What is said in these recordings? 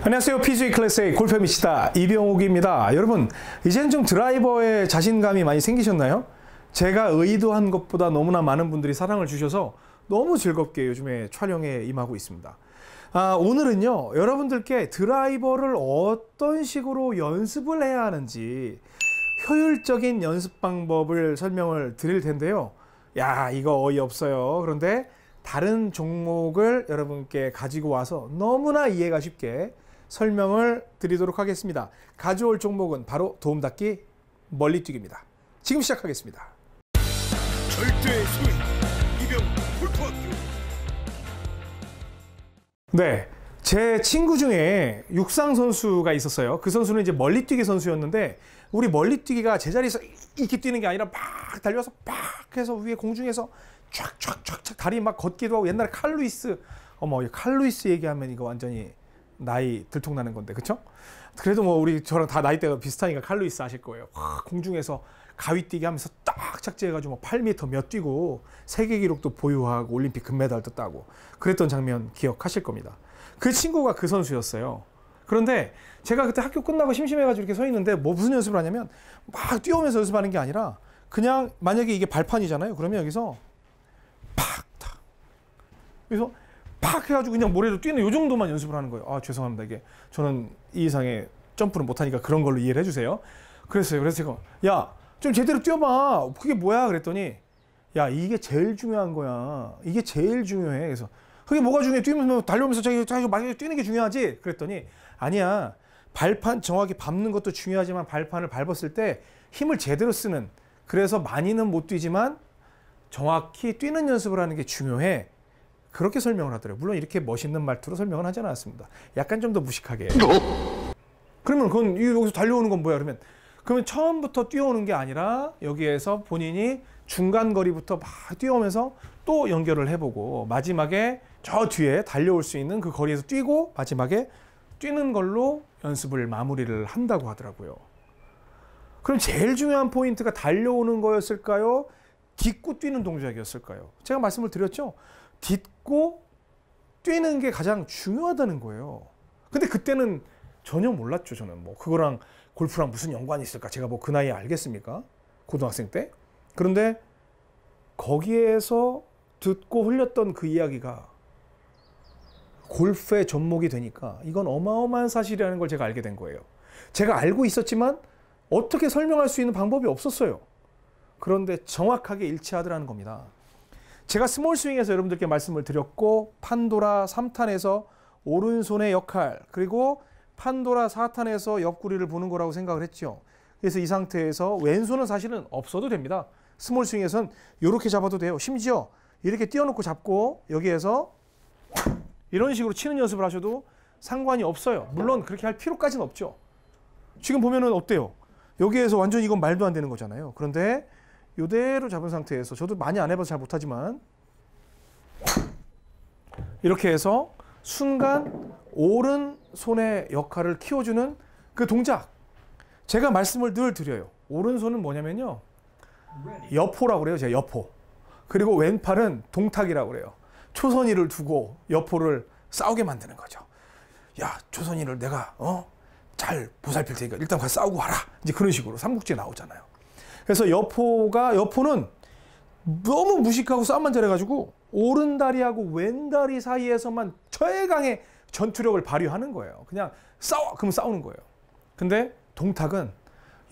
안녕하세요. p g 클래스의 골프 미치다 이병욱입니다. 여러분, 이제좀 드라이버에 자신감이 많이 생기셨나요? 제가 의도한 것보다 너무나 많은 분들이 사랑을 주셔서 너무 즐겁게 요즘에 촬영에 임하고 있습니다. 아, 오늘은요, 여러분들께 드라이버를 어떤 식으로 연습을 해야 하는지 효율적인 연습 방법을 설명을 드릴 텐데요. 야, 이거 어이없어요. 그런데 다른 종목을 여러분께 가지고 와서 너무나 이해가 쉽게 설명을 드리도록 하겠습니다. 가져올 종목은 바로 도움닫기 멀리뛰기입니다. 지금 시작하겠습니다. 절대의 소 이병 폴토학교 네. 제 친구 중에 육상 선수가 있었어요. 그 선수는 이제 멀리뛰기 선수였는데 우리 멀리뛰기가 제자리에서 이렇게 뛰는 게 아니라 막 달려서 막 해서 위에 공중에서 촥촥촥촥 다리 막 걷기도 하고 옛날에 칼루이스 어머 칼루이스 얘기하면 이거 완전히 나이 들통나는 건데 그쵸? 그래도 뭐 우리 저랑 다 나이대가 비슷하니까 칼루이스 아실 거예요. 와, 공중에서 가위뛰기 하면서 딱 착지해가지고 8m 몇 뛰고 세계 기록도 보유하고 올림픽 금메달도 따고 그랬던 장면 기억하실 겁니다. 그 친구가 그 선수였어요. 그런데 제가 그때 학교 끝나고 심심해가지고 이렇게 서 있는데 뭐 무슨 연습을 하냐면 막 뛰어오면서 연습하는 게 아니라 그냥 만약에 이게 발판이잖아요. 그러면 여기서 팍 탁. 그래서 팍 해가지고 그냥 모래로 뛰는 요 정도만 연습을 하는 거예요. 아 죄송합니다 이게 저는 이 이상의 점프를 못하니까 그런 걸로 이해를 해주세요. 그랬어요. 그래서 제가 야좀 제대로 뛰어봐. 그게 뭐야? 그랬더니 야 이게 제일 중요한 거야. 이게 제일 중요해. 그래서 그게 뭐가 중요해? 뛰면서 달려오면서 자기 자기 마지막에 뛰는 게 중요하지. 그랬더니 아니야 발판 정확히 밟는 것도 중요하지만 발판을 밟았을 때 힘을 제대로 쓰는 그래서 많이는 못 뛰지만 정확히 뛰는 연습을 하는 게 중요해. 그렇게 설명을 하더라고요 물론 이렇게 멋있는 말투로 설명은 하지 않았습니다. 약간 좀 더 무식하게. 어? 그러면 그건 여기서 달려오는 건 뭐야? 그러면 그러면 처음부터 뛰어오는 게 아니라 여기에서 본인이 중간 거리부터 막 뛰어오면서 또 연결을 해보고 마지막에 저 뒤에 달려올 수 있는 그 거리에서 뛰고 마지막에 뛰는 걸로 연습을 마무리를 한다고 하더라고요. 그럼 제일 중요한 포인트가 달려오는 거였을까요? 딛고 뛰는 동작이었을까요? 제가 말씀을 드렸죠. 딛고 뛰는 게 가장 중요하다는 거예요. 근데 그때는 전혀 몰랐죠, 저는. 뭐, 그거랑 골프랑 무슨 연관이 있을까? 제가 뭐 그 나이에 알겠습니까? 고등학생 때. 그런데 거기에서 듣고 흘렸던 그 이야기가 골프의 접목이 되니까 이건 어마어마한 사실이라는 걸 제가 알게 된 거예요. 제가 알고 있었지만 어떻게 설명할 수 있는 방법이 없었어요. 그런데 정확하게 일치하더라는 겁니다. 제가 스몰 스윙에서 여러분들께 말씀을 드렸고 판도라 3탄에서 오른손의 역할 그리고 판도라 4탄에서 옆구리를 보는 거라고 생각을 했죠. 그래서 이 상태에서 왼손은 사실은 없어도 됩니다. 스몰 스윙에선 이렇게 잡아도 돼요. 심지어 이렇게 띄어놓고 잡고 여기에서 이런 식으로 치는 연습을 하셔도 상관이 없어요. 물론 그렇게 할 필요까지는 없죠. 지금 보면은 어때요? 여기에서 완전 이건 말도 안 되는 거잖아요. 그런데 이대로 잡은 상태에서 저도 많이 안 해봐서 잘 못하지만 이렇게 해서 순간 오른손의 역할을 키워주는 그 동작 제가 말씀을 늘 드려요 오른손은 뭐냐면요 여포라고 그래요 제가 여포 그리고 왼팔은 동탁이라고 그래요 초선이를 두고 여포를 싸우게 만드는 거죠 야 초선이를 내가 어? 잘 보살필 테니까 일단 가서 싸우고 와라 이제 그런 식으로 삼국지에 나오잖아요 그래서 여포가 여포는 너무 무식하고 싸움만 잘해가지고 오른다리하고 왼다리 사이에서만 최강의 전투력을 발휘하는 거예요. 그냥 싸워 그럼 싸우는 거예요. 근데 동탁은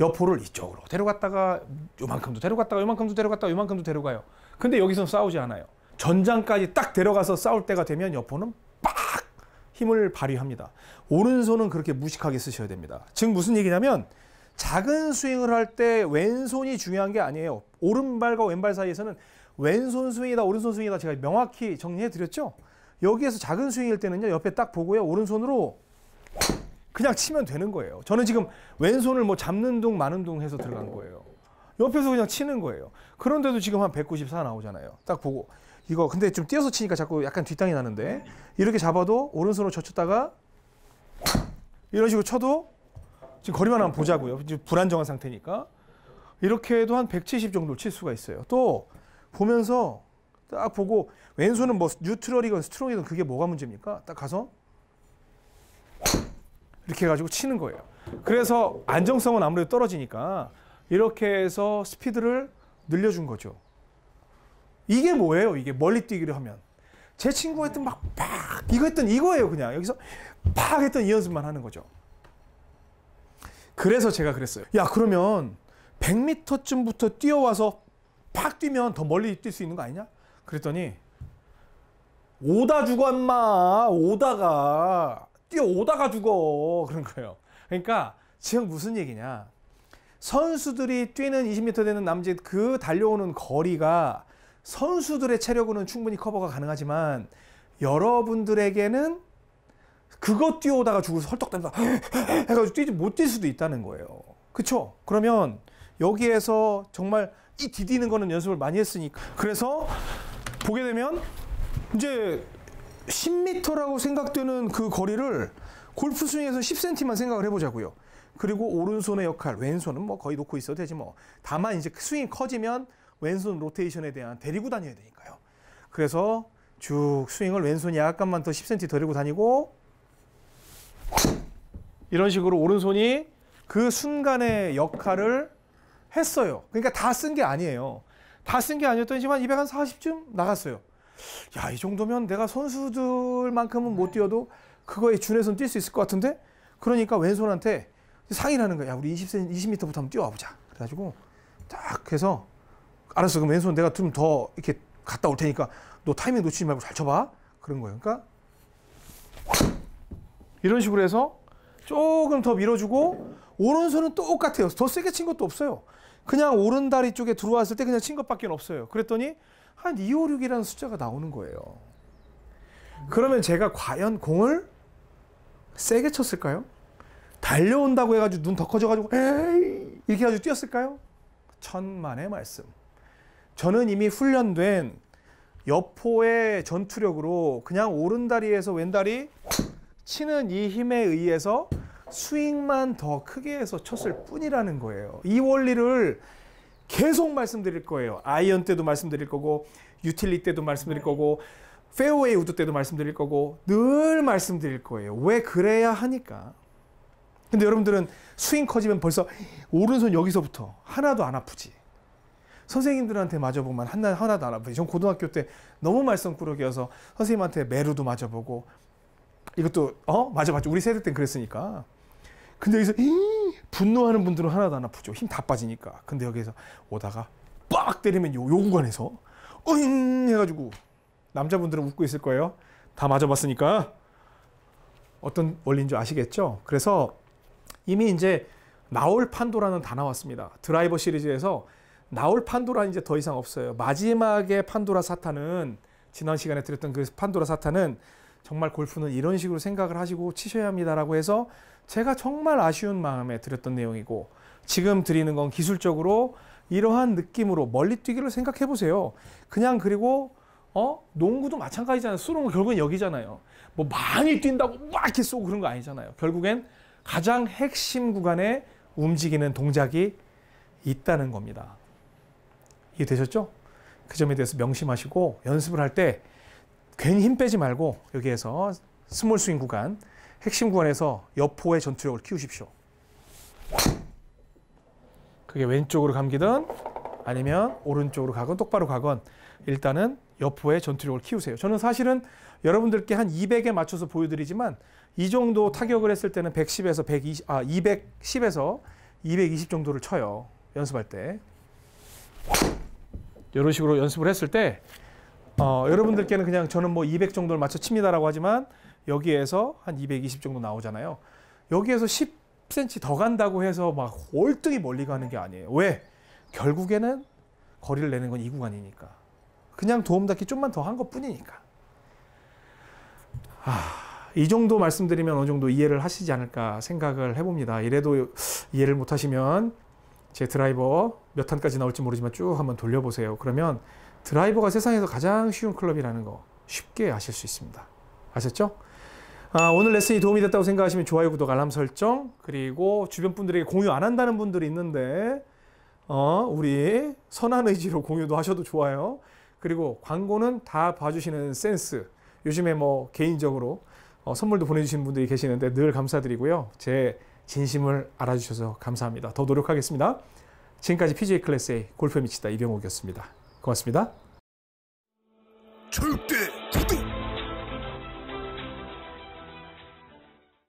여포를 이쪽으로 데려갔다가 요만큼도 데려갔다가 요만큼도 데려갔다가 요만큼도 데려가요. 근데 여기서 는 싸우지 않아요. 전장까지 딱 데려가서 싸울 때가 되면 여포는 빡 힘을 발휘합니다. 오른손은 그렇게 무식하게 쓰셔야 됩니다. 지금 무슨 얘기냐면 작은 스윙을 할 때 왼손이 중요한 게 아니에요. 오른발과 왼발 사이에서는 왼손 스윙이다 오른손 스윙이다 제가 명확히 정리해 드렸죠. 여기에서 작은 스윙일 때는요. 옆에 딱 보고요. 오른손으로 그냥 치면 되는 거예요. 저는 지금 왼손을 뭐 잡는 둥 마는 둥 해서 들어간 거예요. 옆에서 그냥 치는 거예요. 그런데도 지금 한 194 나오잖아요. 딱 보고 이거 근데 좀 뛰어서 치니까 자꾸 약간 뒷땅이 나는데 이렇게 잡아도 오른손으로 젖혔다가 이런 식으로 쳐도 지금 거리만 한번 보자고요. 지금 불안정한 상태니까. 이렇게 해도 한 170 정도 칠 수가 있어요. 또 보면서 딱 보고 왼손은 뭐 뉴트럴이건 스트롱이건 그게 뭐가 문제입니까? 딱 가서 이렇게 해가지고 치는 거예요. 그래서 안정성은 아무래도 떨어지니까 이렇게 해서 스피드를 늘려준 거죠. 이게 뭐예요? 이게 멀리 뛰기를 하면. 제 친구가 했던 막팍 이거 했던 이거예요 그냥 여기서 팍 했던 이 연습만 하는 거죠. 그래서 제가 그랬어요. 야 그러면 100m쯤부터 뛰어와서 팍 뛰면 더 멀리 뛸 수 있는 거 아니냐? 그랬더니 오다 죽어 인마 오다가 뛰어오다가 죽어 그런 거예요. 그러니까 지금 무슨 얘기냐 선수들이 뛰는 20m 되는 남짓 그 달려오는 거리가 선수들의 체력으로는 충분히 커버가 가능하지만 여러분들에게는 그거 뛰어오다가 죽어서 헐떡대면서 해가지고 뛰지 못 뛸 수도 있다는 거예요. 그쵸 그러면 여기에서 정말 이 디디는 거는 연습을 많이 했으니까 그래서 보게 되면 이제 10m라고 생각되는 그 거리를 골프 스윙에서 10cm만 생각을 해보자고요. 그리고 오른손의 역할, 왼손은 뭐 거의 놓고 있어도 되지 뭐. 다만 이제 그 스윙이 커지면 왼손 로테이션에 대한 데리고 다녀야 되니까요. 그래서 쭉 스윙을 왼손이 약간만 더 10cm 데리고 다니고 이런 식으로 오른손이 그 순간의 역할을 했어요. 그러니까 다 쓴 게 아니에요. 다 쓴 게 아니었던지만 240쯤 나갔어요. 야, 이 정도면 내가 선수들만큼은 못 뛰어도 그거에 준해선 뛸수 있을 것 같은데? 그러니까 왼손한테 상의라는 거야. 야, 우리 20cm, 20m부터 한번 뛰어와보자. 그래가지고 딱 해서 알았어. 그럼 왼손 내가 좀 더 이렇게 갔다 올 테니까 너 타이밍 놓치지 말고 잘 쳐봐. 그런 거예요. 그러니까 이런 식으로 해서 조금 더 밀어주고 오른손은 똑같아요. 더 세게 친 것도 없어요. 그냥 오른 다리 쪽에 들어왔을 때 그냥 친 것밖에 없어요. 그랬더니 한 2, 5, 6이라는 숫자가 나오는 거예요. 그러면 제가 과연 공을 세게 쳤을까요? 달려온다고 해가지고 눈 더 커져가지고 에이 이렇게 해가지고 뛰었을까요? 천만의 말씀. 저는 이미 훈련된 여포의 전투력으로 그냥 오른 다리에서 왼 다리 치는 이 힘에 의해서 스윙만 더 크게 해서 쳤을 뿐이라는 거예요. 이 원리를 계속 말씀드릴 거예요. 아이언 때도 말씀드릴 거고 유틸리 때도 말씀드릴 네. 거고 페어웨이 우드 때도 말씀드릴 거고 늘 말씀드릴 거예요. 왜 그래야 하니까. 근데 여러분들은 스윙 커지면 벌써 오른손 여기서부터 하나도 안 아프지. 선생님들한테 맞아보면 하나, 하나도 안 아프지. 전 고등학교 때 너무 말썽꾸러기여서 선생님한테 메루도 맞아보고 이것도 어 맞아 맞아 우리 세대 땐 그랬으니까 근데 여기서 에이, 분노하는 분들은 하나도 안 아프죠 힘 다 빠지니까 근데 여기에서 오다가 빡 때리면 요, 요 구간에서 어잉 해가지고 남자분들은 웃고 있을 거예요 다 맞아봤으니까 어떤 원리인 줄 아시겠죠 그래서 이미 이제 나올 판도라는 다 나왔습니다 드라이버 시리즈에서 나올 판도라는 이제 더 이상 없어요 마지막에 판도라 사탄은 지난 시간에 드렸던 그 판도라 사탄은 정말 골프는 이런 식으로 생각을 하시고 치셔야 합니다라고 해서 제가 정말 아쉬운 마음에 드렸던 내용이고 지금 드리는 건 기술적으로 이러한 느낌으로 멀리 뛰기를 생각해 보세요. 그냥 그리고 어 농구도 마찬가지잖아요. 수능은 결국은 여기잖아요. 뭐 많이 뛴다고 막 이렇게 쏘고 그런 거 아니잖아요. 결국엔 가장 핵심 구간에 움직이는 동작이 있다는 겁니다. 이해되셨죠? 그 점에 대해서 명심하시고 연습을 할때 괜히 힘 빼지 말고 여기에서 스몰 스윙 구간, 핵심 구간에서 여포의 전투력을 키우십시오. 그게 왼쪽으로 감기든 아니면 오른쪽으로 가건 똑바로 가건 일단은 여포의 전투력을 키우세요. 저는 사실은 여러분들께 한 200에 맞춰서 보여드리지만 이 정도 타격을 했을 때는 110에서 120, 아 210에서 220 정도를 쳐요. 연습할 때. 이런 식으로 연습을 했을 때 어, 여러분들께는 그냥 저는 뭐 200 정도를 맞춰 칩니다라고 하지만 여기에서 한 220 정도 나오잖아요. 여기에서 10cm 더 간다고 해서 막 월등히 멀리 가는 게 아니에요. 왜? 결국에는 거리를 내는 건 이 구간이니까. 그냥 도움닫기 좀만 더 한 것 뿐이니까. 아, 이 정도 말씀드리면 어느 정도 이해를 하시지 않을까 생각을 해봅니다. 이래도 이해를 못하시면 제 드라이버 몇 탄까지 나올지 모르지만 쭉 한번 돌려보세요. 그러면 드라이버가 세상에서 가장 쉬운 클럽이라는 거 쉽게 아실 수 있습니다. 아셨죠? 아, 오늘 레슨이 도움이 됐다고 생각하시면 좋아요, 구독, 알람 설정 그리고 주변 분들에게 공유 안 한다는 분들이 있는데 어, 우리 선한 의지로 공유도 하셔도 좋아요. 그리고 광고는 다 봐주시는 센스 요즘에 뭐 개인적으로 어, 선물도 보내주신 분들이 계시는데 늘 감사드리고요. 제 진심을 알아주셔서 감사합니다. 더 노력하겠습니다. 지금까지 PGA 클래스의 골프 미치다 이병옥이었습니다. 고맙습니다. 절대 구독!